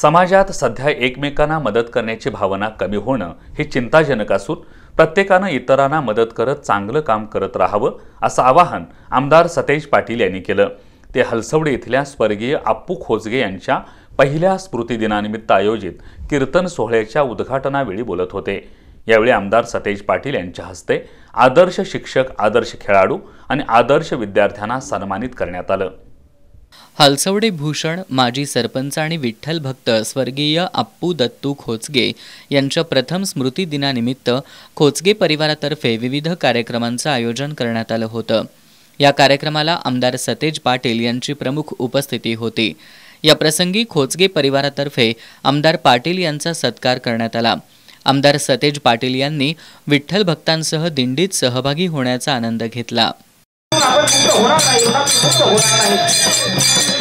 समाजात सध्या एकमेकांना मदत करण्याची भावना कमी होणं हे चिंताजनक असून प्रत्येकानं इतरांना मदत करत चांगलं काम करत राहावं असं आवाहन आमदार सतेज पाटील यांनी केलं ते हलसवडे इथल्या स्वर्गीय आप्पू खोजगे यांच्या पहिल्या दिनानिमित्त आयोजित कीर्तन सोहळ्याच्या उद्घाटनावेळी बोलत होते यावेळी आमदार सतेज पाटील यांच्या हस्ते आदर्श शिक्षक आदर्श खेळाडू आणि आदर्श विद्यार्थ्यांना सन्मानित करण्यात आलं हलसवडे भूषण माजी सरपंच आणि विठ्ठल भक्त स्वर्गीय आप्पू दत्तू खोचगे यांच्या प्रथम स्मृती दिनानिमित्त खोचगे परिवारातर्फे विविध कार्यक्रमांचं आयोजन करण्यात आलं होतं या कार्यक्रमाला आमदार सतेज पाटील यांची प्रमुख उपस्थिती होती या प्रसंगी खोचगे परिवारातर्फे आमदार पाटील यांचा सत्कार करण्यात आला आमदार सतेज पाटील यांनी विठ्ठल भक्तांसह दिंडीत सहभागी होण्याचा आनंद घेतला आपण होणार नाही मुक्त होणार नाही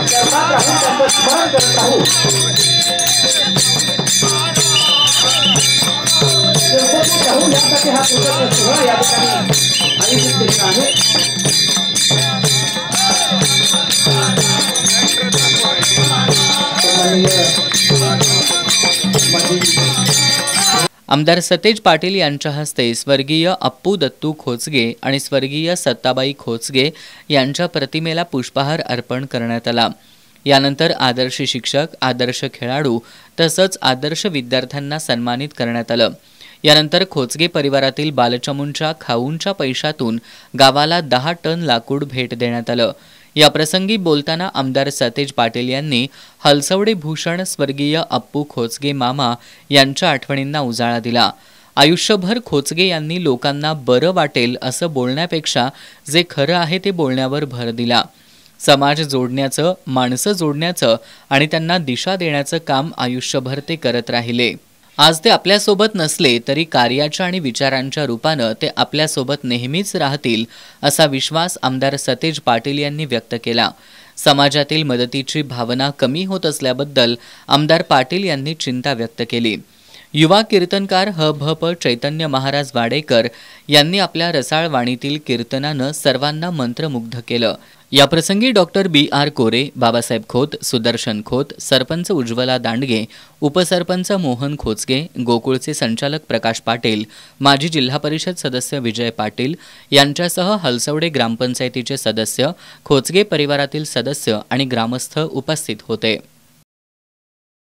करणार राहू त्यांचं स्मरण करत राहू यासाठी हा सोहळा या ठिकाणी आयोजित केलेला आहे माननीय आमदार सतेज पाटील यांच्या हस्ते स्वर्गीय अप्पू दत्तू खोचगे आणि स्वर्गीय सत्ताबाई खोचगे यांच्या प्रतिमेला पुष्पहार अर्पण करण्यात आला यानंतर आदर्श शिक्षक आदर्श खेळाडू तसंच आदर्श विद्यार्थ्यांना सन्मानित करण्यात आलं यानंतर खोचगे परिवारातील बालचमूंच्या खाऊंच्या पैशातून गावाला दहा टन लाकूड भेट देण्यात आलं याप्रसंगी बोलताना आमदार सतेज पाटील यांनी हलसवडे भूषण स्वर्गीय अप्पू खोचगे मामा यांच्या आठवणींना उजाळा दिला आयुष्यभर खोचगे यांनी लोकांना बरं वाटेल असं बोलण्यापेक्षा जे खरं आहे ते बोलण्यावर भर दिला समाज जोडण्याचं माणसं जोडण्याचं आणि त्यांना दिशा देण्याचं काम आयुष्यभर ते करत राहिले आज ते आपल्यासोबत नसले तरी कार्याच्या आणि विचारांच्या रूपानं ते आपल्यासोबत नेहमीच राहतील असा विश्वास आमदार सतेज पाटील यांनी व्यक्त केला समाजातील मदतीची भावना कमी होत असल्याबद्दल आमदार पाटील यांनी चिंता व्यक्त केली युवा कीर्तनकार ह भ प चैतन्य महाराज वाडेकर यांनी आपल्या रसाळ वाणीतील कीर्तनानं सर्वांना मंत्रमुग्ध केलं याप्रसंगी doctor B R Kore Babasaheb Khot Sudarshan Khot sarpanch Ujjwala Dandge upsarpanch Mohan खोचगे गोकुळचे संचालक प्रकाश पाटील माजी जिल्हा परिषद सदस्य विजय पाटील यांच्यासह हलसवडे ग्रामपंचायतीचे सदस्य खोचगे परिवारातील सदस्य आणि ग्रामस्थ उपस्थित होते